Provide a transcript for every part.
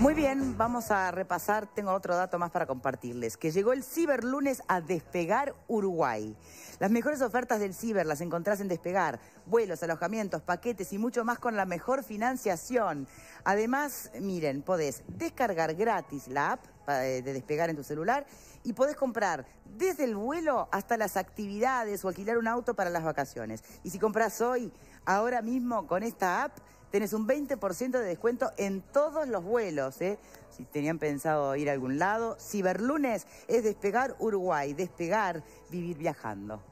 Muy bien, vamos a repasar, tengo otro dato más para compartirles, que llegó el Ciberlunes a Despegar Uruguay. Las mejores ofertas del Ciber las encontrás en Despegar, vuelos, alojamientos, paquetes y mucho más con la mejor financiación. Además, miren, podés descargar gratis la app eh, de despegar en tu celular y podés comprar desde el vuelo hasta las actividades o alquilar un auto para las vacaciones. Y si compras hoy, ahora mismo con esta app, tenés un 20% de descuento en todos los vuelos. ¿eh? Si tenían pensado ir a algún lado, Ciberlunes es despegar Uruguay, despegar, vivir viajando.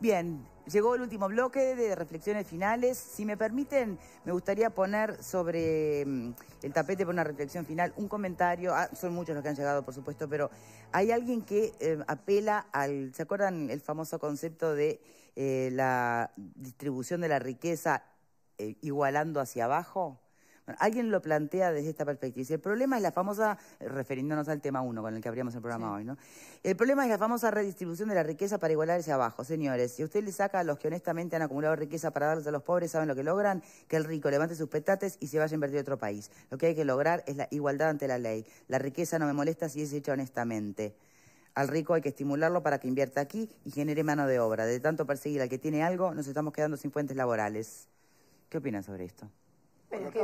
Bien, llegó el último bloque de reflexiones finales. Si me permiten, me gustaría poner sobre mm, el tapete por una reflexión final un comentario. Ah, son muchos los que han llegado, por supuesto, pero hay alguien que eh, apela al, ¿se acuerdan el famoso concepto de eh, la distribución de la riqueza eh, igualando hacia abajo? alguien lo plantea desde esta perspectiva. el problema es la famosa, eh, refiriéndonos al tema 1 con el que abrimos el programa hoy, ¿no? El problema es la famosa redistribución de la riqueza para igualar hacia abajo. Señores, si usted le saca a los que honestamente han acumulado riqueza para darles a los pobres, ¿saben lo que logran? Que el rico levante sus petates y se vaya a invertir a otro país. Lo que hay que lograr es la igualdad ante la ley. La riqueza no me molesta si es hecha honestamente. Al rico hay que estimularlo para que invierta aquí y genere mano de obra. De tanto perseguir al que tiene algo, nos estamos quedando sin fuentes laborales. ¿Qué opinas sobre esto? Bueno, de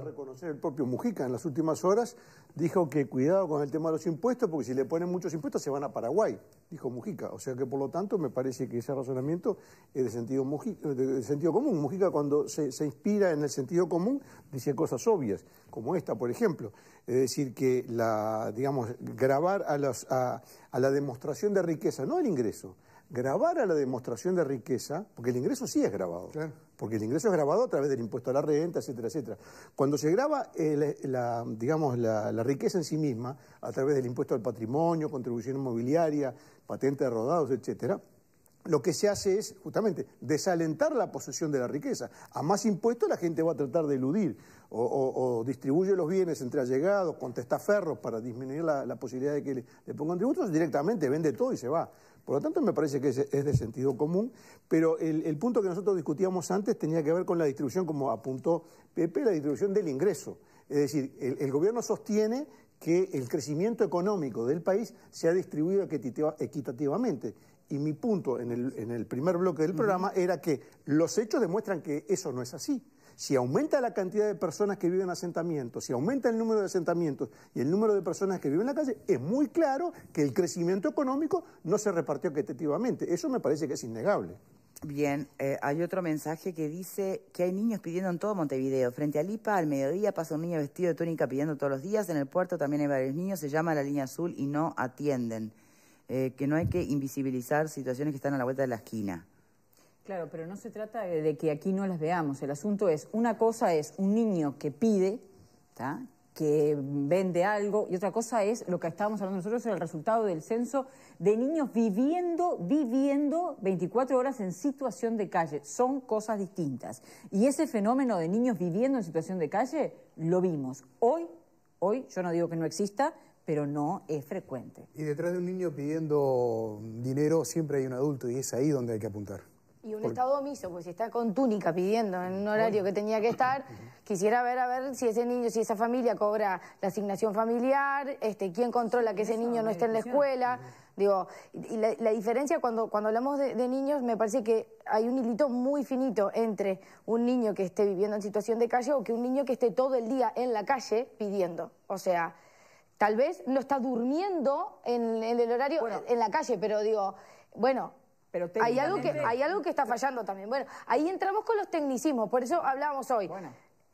mm. reconocer el propio Mujica en las últimas horas. Dijo que cuidado con el tema de los impuestos, porque si le ponen muchos impuestos se van a Paraguay, dijo Mujica. O sea que por lo tanto me parece que ese razonamiento es de sentido, común. Mujica cuando se, inspira en el sentido común dice cosas obvias, como esta, por ejemplo. Es decir, que la, digamos, grabar a, a la demostración de riqueza, no el ingreso ...grabar a la demostración de riqueza, porque el ingreso sí es grabado, porque el ingreso es grabado a través del impuesto a la renta, etcétera, etcétera. Cuando se graba la, digamos, la, riqueza en sí misma, a través del impuesto al patrimonio, contribución inmobiliaria, patente de rodados, etcétera, lo que se hace es justamente desalentar la posesión de la riqueza. A más impuestos la gente va a tratar de eludir o, distribuye los bienes entre allegados, testaferros para disminuir la, posibilidad de que le, pongan tributos, directamente vende todo y se va. Por lo tanto, me parece que es, de sentido común, pero el, punto que nosotros discutíamos antes tenía que ver con la distribución, como apuntó Pepe, la distribución del ingreso. Es decir, el, gobierno sostiene que el crecimiento económico del país se ha distribuido equitativamente. Y mi punto en el, primer bloque del programa era que los hechos demuestran que eso no es así. Si aumenta la cantidad de personas que viven en asentamientos, si aumenta el número de asentamientos y el número de personas que viven en la calle, es muy claro que el crecimiento económico no se repartió equitativamente. Eso me parece que es innegable. Bien, eh, hay otro mensaje que dice que hay niños pidiendo en todo Montevideo. Frente a Lipa, al mediodía pasa un niño vestido de túnica pidiendo todos los días. En el puerto también hay varios niños, se llama la línea azul y no atienden. Eh, que no hay que invisibilizar situaciones que están a la vuelta de la esquina. Claro, pero no se trata de que aquí no las veamos. El asunto es, una cosa es un niño que pide, que vende algo, y otra cosa es lo que estábamos hablando nosotros, el resultado del censo de niños viviendo, viviendo 24 horas en situación de calle. Son cosas distintas. Y ese fenómeno de niños viviendo en situación de calle lo vimos. Hoy, hoy, yo no digo que no exista, pero no es frecuente. Y detrás de un niño pidiendo dinero siempre hay un adulto y es ahí donde hay que apuntar y un estado omiso, pues si está con túnica pidiendo en un horario que tenía que estar, quisiera ver a ver si ese niño, si esa familia cobra la asignación familiar, este, quién controla que ese niño no esté en la escuela. Digo, y la, diferencia cuando, cuando hablamos de, niños, me parece que hay un hilito muy finito entre un niño que esté viviendo en situación de calle o que un niño que esté todo el día en la calle pidiendo. O sea, tal vez no está durmiendo en, el horario en la calle, pero digo, bueno, pero hay algo, que, hay algo que está fallando también. Bueno, ahí entramos con los tecnicismos, por eso hablamos hoy.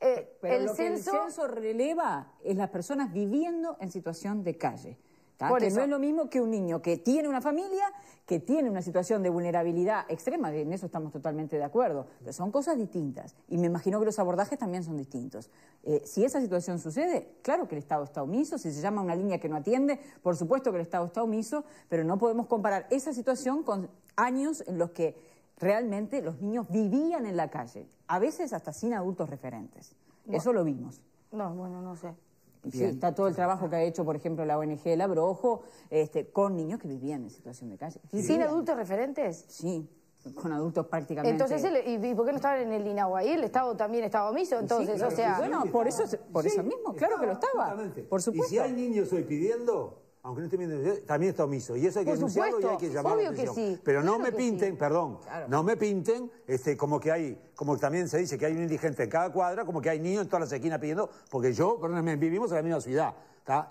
Eh, el, censo... el censo releva es las personas viviendo en situación de calle. Que no es lo mismo que un niño que tiene una familia, que tiene una situación de vulnerabilidad extrema, en eso estamos totalmente de acuerdo, pero son cosas distintas y me imagino que los abordajes también son distintos. Eh, si esa situación sucede, claro que el Estado está omiso, si se llama una línea que no atiende, por supuesto que el Estado está omiso, pero no podemos comparar esa situación con años en los que realmente los niños vivían en la calle, a veces hasta sin adultos referentes. eso lo vimos. No, bueno, no sé está todo el trabajo que ha hecho, por ejemplo, la ONG El Abrojo, este, con niños que vivían en situación de calle. ¿Y sin adultos referentes? Sí, con adultos prácticamente. Entonces, ¿y, por qué no estaban en el INAHUAY? El Estado también estaba omiso, entonces, o sea... bueno, por eso, por mismo, claro que lo estaba, por supuesto. Y si hay niños hoy pidiendo, aunque no esté mintiendo, también está omiso. Y eso hay que denunciarlo y hay que llamarlo Pero no me pinten, perdón, no me pinten este, como que hay, como también se dice que hay un indigente en cada cuadra, como que hay niños en todas las esquinas pidiendo, porque yo, perdón, vivimos en la misma ciudad.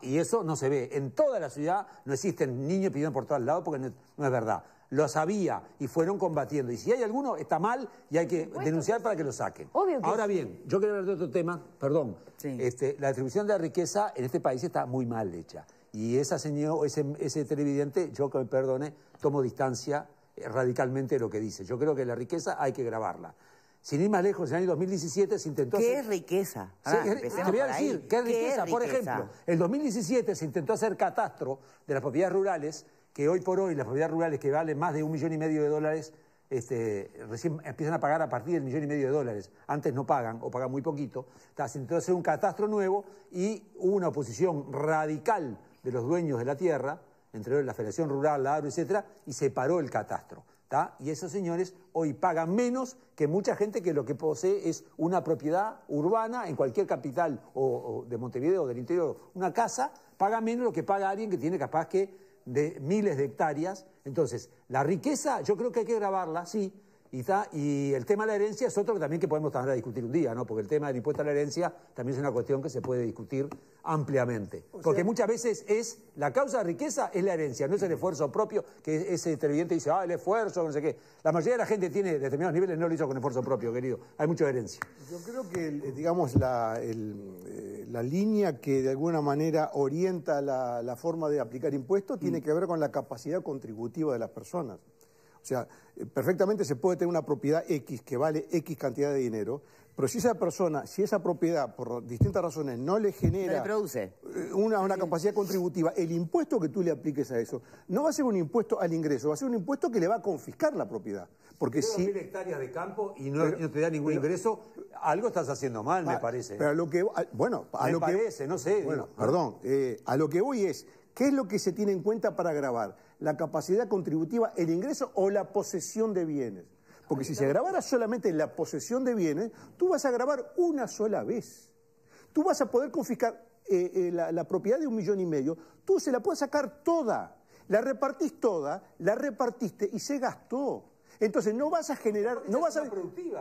Y eso no se ve. En toda la ciudad no existen niños pidiendo por todos lados porque no, es verdad. Lo sabía y fueron combatiendo. Y si hay alguno, está mal y hay que denunciar para que lo saquen. Obvio Ahora bien, yo quiero hablar de otro tema, perdón. Este, la distribución de la riqueza en este país está muy mal hecha. Y esa señor, ese, televidente, yo que me perdone, tomo distancia eh, radicalmente de lo que dice. Yo creo que la riqueza hay que grabarla. Sin ir más lejos, en el año 2017 se intentó... ¿Qué es riqueza? te voy a decir, ¿qué es, riqueza? Por ejemplo, en 2017 se intentó hacer catastro de las propiedades rurales, que hoy por hoy las propiedades rurales que valen más de un millón y medio de dólares, este, recién empiezan a pagar a partir del millón y medio de dólares. Antes no pagan o pagan muy poquito. Se intentó hacer un catastro nuevo y hubo una oposición radical de los dueños de la tierra, entre la Federación Rural, la ARO, etcétera, y se paró el catastro. Y esos señores hoy pagan menos que mucha gente que lo que posee es una propiedad urbana en cualquier capital o, de Montevideo o del interior, una casa, paga menos lo que paga alguien que tiene capaz que de miles de hectáreas. Entonces, la riqueza yo creo que hay que grabarla, sí, y el tema de la herencia es otro que también que podemos de discutir un día, ¿no? Porque el tema del impuesto a la herencia también es una cuestión que se puede discutir ampliamente. Porque muchas veces es la causa de riqueza es la herencia, no es el esfuerzo propio, que ese televidente dice, ah, el esfuerzo, no sé qué. La mayoría de la gente tiene determinados niveles, no lo hizo con esfuerzo propio, querido. Hay mucha herencia. Yo creo que, eh, digamos, eh, la, línea que de alguna manera orienta la, forma de aplicar impuestos tiene mm. que ver con la capacidad contributiva de las personas. O sea, perfectamente se puede tener una propiedad X que vale X cantidad de dinero, pero si esa persona, si esa propiedad, por distintas razones, no le genera produce. Eh, una, capacidad contributiva, el impuesto que tú le apliques a eso no va a ser un impuesto al ingreso, va a ser un impuesto que le va a confiscar la propiedad. Porque si... mil hectáreas de campo y no, te da ningún ingreso, algo estás haciendo mal, me ah, parece. Pero a lo que... A, bueno, a lo parece, que, no sé. Bueno, perdón. Eh, a lo que voy es ¿Qué es lo que se tiene en cuenta para grabar? ¿La capacidad contributiva, el ingreso o la posesión de bienes? Porque si se grabara solamente la posesión de bienes, tú vas a grabar una sola vez. Tú vas a poder confiscar eh, eh, la, la propiedad de un millón y medio, tú se la puedes sacar toda. La repartís toda, la repartiste y se gastó. Entonces no vas a generar, no vas a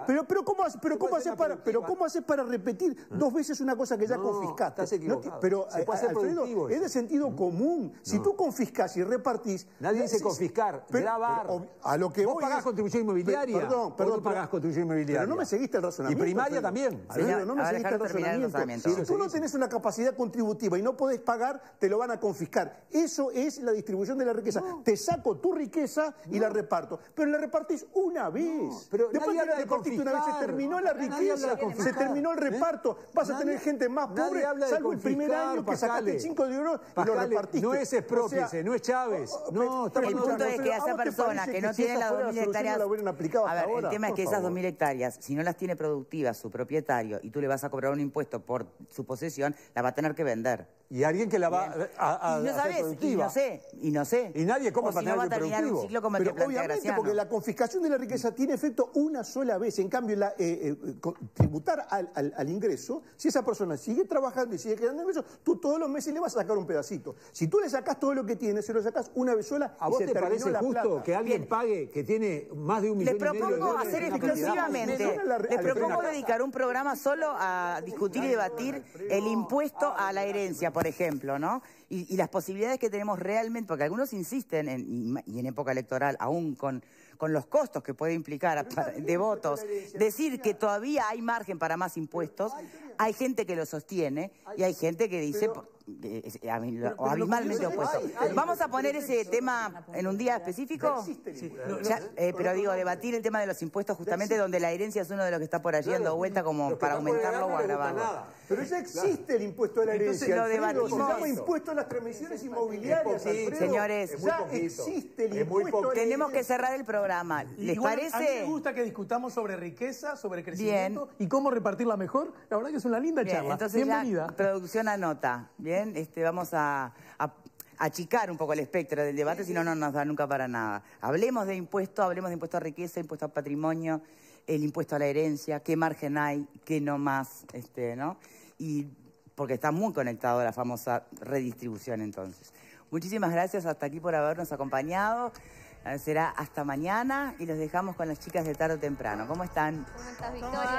Pero pero cómo pero cómo haces para pero cómo haces para repetir mm. dos veces una cosa que ya confiscaste. Estás equivocado. pero eh, Alfredo, es de sentido mm. común. Si tú confiscas y repartís, nadie dice confiscar, pero, grabar. a lo que vos pagás contribución inmobiliaria. Perdón, perdón, vos pagás contribución inmobiliaria. Pero no me seguiste el razonamiento. Y primaria también. Alfredo, no me seguiste el razonamiento. Si tú no tenés una capacidad contributiva y no podés pagar, te lo van a confiscar. Eso es la distribución de la riqueza. Te saco tu riqueza y la reparto. Pero la reparto una vez. pero Después una vez, se terminó la riqueza, se terminó el ¿eh? reparto. Vas a tener gente más pobre, salvo el primer año que sacaste 5 de oro y lo repartiste. No es expropiese, o no es Chávez. No, El punto es que esa persona que no tiene las 2.000 hectáreas... A ver, el tema es que esas 2.000 hectáreas, si no las tiene productivas su propietario y tú le vas a cobrar un impuesto por su posesión, la va a tener que vender y alguien que la va a, y no sabes, Y no sé, y no sé. Y nadie cómo no va a terminar Un ciclo como Pero obviamente, porque la confiscación de la riqueza tiene efecto una sola vez. En cambio, la, eh, eh, tributar al, ingreso, si esa persona sigue trabajando y sigue quedando ingresos, tú todos los meses le vas a sacar un pedacito. Si tú le sacas todo lo que tiene, se lo sacas una vez sola ¿A vos te parece justo que alguien pague que tiene más de un millón Les propongo de hacer exclusivamente, les propongo dedicar un programa solo a discutir y debatir el impuesto a la herencia por ejemplo, ¿no? Y, las posibilidades que tenemos realmente, porque algunos insisten, y, en época electoral, aún con, con los costos que puede implicar de votos, decir que todavía hay margen para más impuestos, hay gente que lo sostiene y hay gente que dice... o abismalmente opuesto. Vamos a poner ese tema en un día específico. Eh, pero digo, debatir el tema de los impuestos justamente donde la herencia es uno de los que está por allí dando vuelta como para aumentarlo o agravarlo. Pero ya existe el impuesto a la herencia. Entonces, lo se impuesto a las transmisiones inmobiliarias. Sí, señores, ya existe el impuesto. Tenemos que cerrar el programa. ¿Les parece? A mí me gusta que discutamos sobre riqueza, sobre crecimiento y cómo repartirla mejor. La verdad que es una linda charla. Entonces Bienvenida. producción anota. Bien, este, vamos a, achicar un poco el espectro del debate, si no, no nos da nunca para nada. Hablemos de impuesto, hablemos de impuesto a riqueza, impuesto a patrimonio el impuesto a la herencia, qué margen hay, qué no más, este, ¿no? Y porque está muy conectado a la famosa redistribución entonces. Muchísimas gracias hasta aquí por habernos acompañado. Eh, será hasta mañana y los dejamos con las chicas de tarde o temprano. ¿Cómo están? ¿Cómo estás, Victoria?